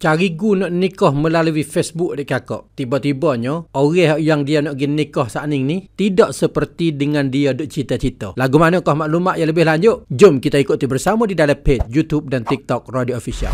cari gu nak nikah melalui Facebook dek kakak. Tiba-tibanya, orang yang dia nak gin nikah saat ini tidak seperti dengan dia dek cita-cita. Lagu mana kau maklumat yang lebih lanjut? Jom kita ikuti bersama di dalam page YouTube dan TikTok Radio Official.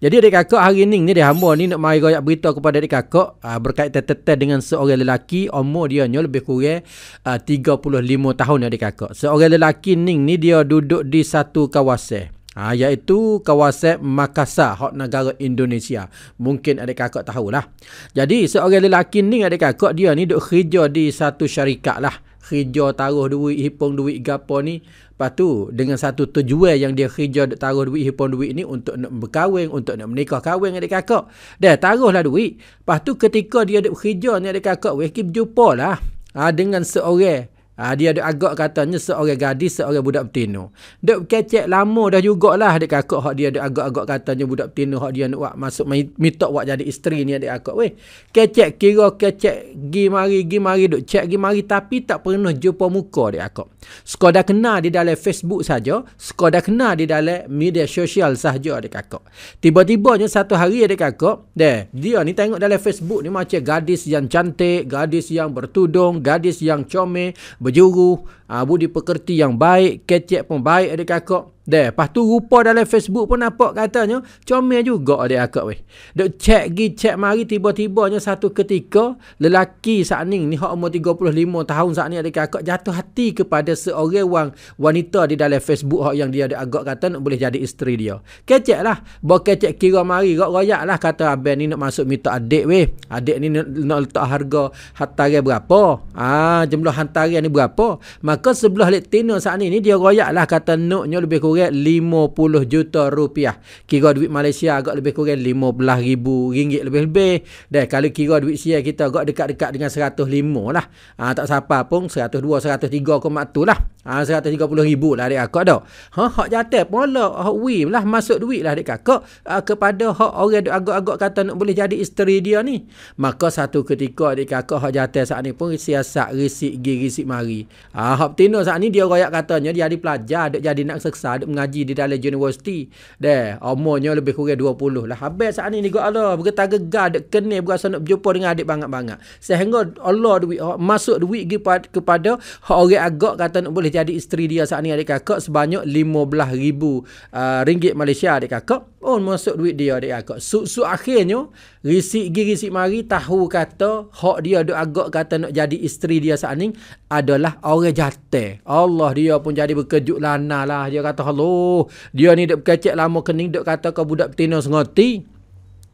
Jadi adik kakak hari ini ni dia hamba ni nak mai royak berita kepada adik kakak uh, berkaitan tetes dengan seorang lelaki umur dia ni lebih kurang ah, uh, 35 tahun adik kakak. Seorang lelaki ni ni dia duduk di satu kawasan ha, iaitu kawasan Makassar, hak negara Indonesia. Mungkin adik kakak tahulah. Jadi seorang lelaki ni adik kakak dia ni duk kerja di satu syarikat lah. Kerja taruh duit, hipung duit gapo ni. Lepas tu dengan satu tujuan yang dia kerja duk taruh duit, hipung duit ni untuk nak berkahwin, untuk nak menikah kahwin adik kakak. Dah lah duit. Lepas tu ketika dia duk kerja ni adik kakak, wakil berjumpa lah ha, dengan seorang Ha, dia ada agak katanya seorang gadis, seorang budak betina. Dia kecek lama dah juga lah. adik kakak. dia ada agak-agak katanya budak betina. Hak dia nak masuk minta buat jadi isteri ni adik kakak. Weh, kecek kira, kecek gi mari, gi mari. Duk cek gi mari tapi tak pernah jumpa muka adik kakak. sekadar dah kenal di dalam Facebook saja, sekadar dah kenal di dalam media sosial saja adik kakak. Tiba-tibanya tiba satu hari adik kakak. Deh, dia ni tengok dalam Facebook ni macam gadis yang cantik. Gadis yang bertudung. Gadis yang comel ကြိုးကို Uh, budi pekerti yang baik, ketiak pun baik adik kakak. Dah, lepas tu rupa dalam Facebook pun nampak katanya, comel juga adik kakak weh. dek cek gi cek mari tiba-tibanya satu ketika lelaki sakning ni hak umur 35 tahun sak ni adik kakak jatuh hati kepada seorang wang, wanita di dalam Facebook hak yang dia ada agak kata nak boleh jadi isteri dia. Kecek lah. Bo kecek kira mari gak royak lah kata abang ni nak masuk minta adik weh. Adik ni nak, nak letak harga hantaran berapa? Ah, jumlah hantaran ni berapa? Maka maka sebelah letina saat ini ni dia royak lah kata note lebih kurang 50 juta rupiah kira duit Malaysia agak lebih kurang 15 ribu ringgit lebih-lebih dan kalau kira duit sia kita agak dekat-dekat dengan 105 lah ha, tak siapa pun 102 103 kau mak tu lah Ha, puluh ribu lah adik kakak tau. Ha, hak jatuh pola, hak wim lah, masuk duit lah adik kakak ha, kepada hak orang yang agak-agak kata nak boleh jadi isteri dia ni. Maka satu ketika adik kakak hak jatuh saat ni pun siasat risik gi risik mari. Ha, hak tino saat ni dia royak katanya dia jadi pelajar, dia jadi nak seksa, dia mengaji di dalam universiti. Dah, umurnya lebih kurang puluh lah. Habis saat ni ni kak Allah, bergetar gegar, dia kena berasa nak berjumpa dengan adik bangat-bangat. Sehingga Allah duit, masuk duit gi kepada hak orang agak kata nak boleh boleh jadi isteri dia saat ni adik kakak sebanyak 15 ribu uh, ringgit Malaysia adik kakak oh masuk duit dia adik kakak suksu akhirnya risik gi risik mari tahu kata hak dia duk agak kata nak jadi isteri dia saat ni adalah orang jate Allah dia pun jadi berkejut lana lah. dia kata hello dia ni duk kecek lama kening dok kata kau budak betina sengerti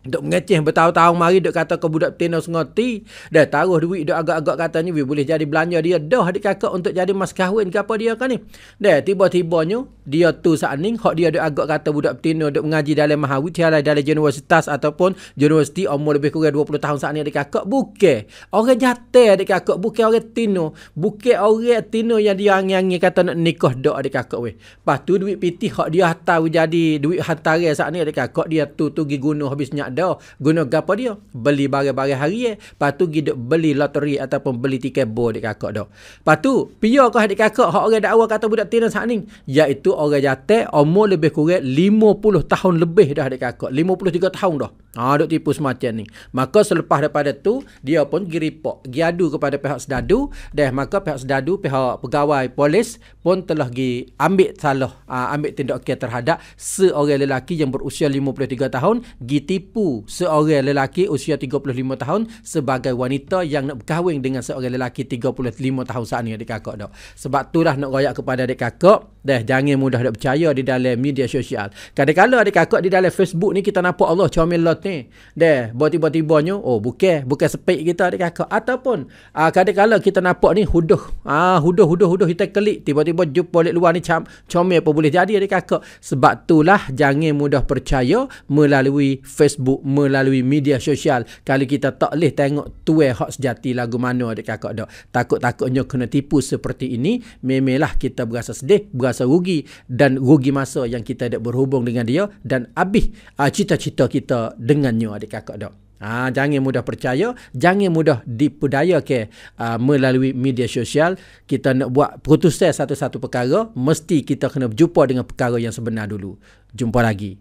Duk mengecih bertahun-tahun mari duk kata ke budak petina sengoti. Dah taruh duit duk agak-agak katanya we boleh jadi belanja dia dah adik kakak untuk jadi mas kahwin ke apa dia kan ni. Dah tiba-tibanya dia tu saat ni hak dia duk agak kata budak petina duk mengaji dalam mahawitialah dalam universitas ataupun universiti umur lebih kurang 20 tahun saat ni adik kakak bukan. Orang jatuh adik kakak bukan orang tino, bukan orang tino yang dia angin kata nak nikah duk adik kakak weh. tu duit piti hak dia hantar jadi duit hantar saat ni adik kakak dia tu tu gi guna habis nyak ada guna gapo dia beli barang-barang hari eh patu giduk beli loteri ataupun beli tiket bo dekat kakak dah patu pia kau adik kakak hak orang dakwa kata budak tina saat ni iaitu orang jatek umur lebih kurang 50 tahun lebih dah adik kakak 53 tahun dah ha duk tipu semacam ni maka selepas daripada tu dia pun giripok giadu kepada pihak sedadu dan maka pihak sedadu pihak pegawai polis pun telah gi ambil salah aa, ha, ambil tindakan terhadap seorang lelaki yang berusia 53 tahun gitip menipu seorang lelaki usia 35 tahun sebagai wanita yang nak berkahwin dengan seorang lelaki 35 tahun saat ni adik kakak dok. Sebab tu lah nak royak kepada adik kakak. Dah jangan mudah nak percaya di dalam media sosial. Kadang-kadang adik kakak di dalam Facebook ni kita nampak Allah comel lot ni. Dah tiba-tibanya tiba oh bukan bukan sepek kita adik kakak ataupun uh, kadang-kadang kita nampak ni huduh. Ah huduh huduh huduh kita klik tiba-tiba jumpa lek luar ni cam, comel apa boleh jadi adik kakak. Sebab tu lah jangan mudah percaya melalui Facebook Facebook melalui media sosial kalau kita tak boleh tengok tuai eh, hak sejati lagu mana adik kakak dok takut-takutnya kena tipu seperti ini memelah kita berasa sedih berasa rugi dan rugi masa yang kita ada berhubung dengan dia dan habis uh, cita-cita kita dengannya adik kakak dok Ha, jangan mudah percaya, jangan mudah dipudaya ke uh, ah, melalui media sosial. Kita nak buat putus satu-satu perkara, mesti kita kena berjumpa dengan perkara yang sebenar dulu. Jumpa lagi.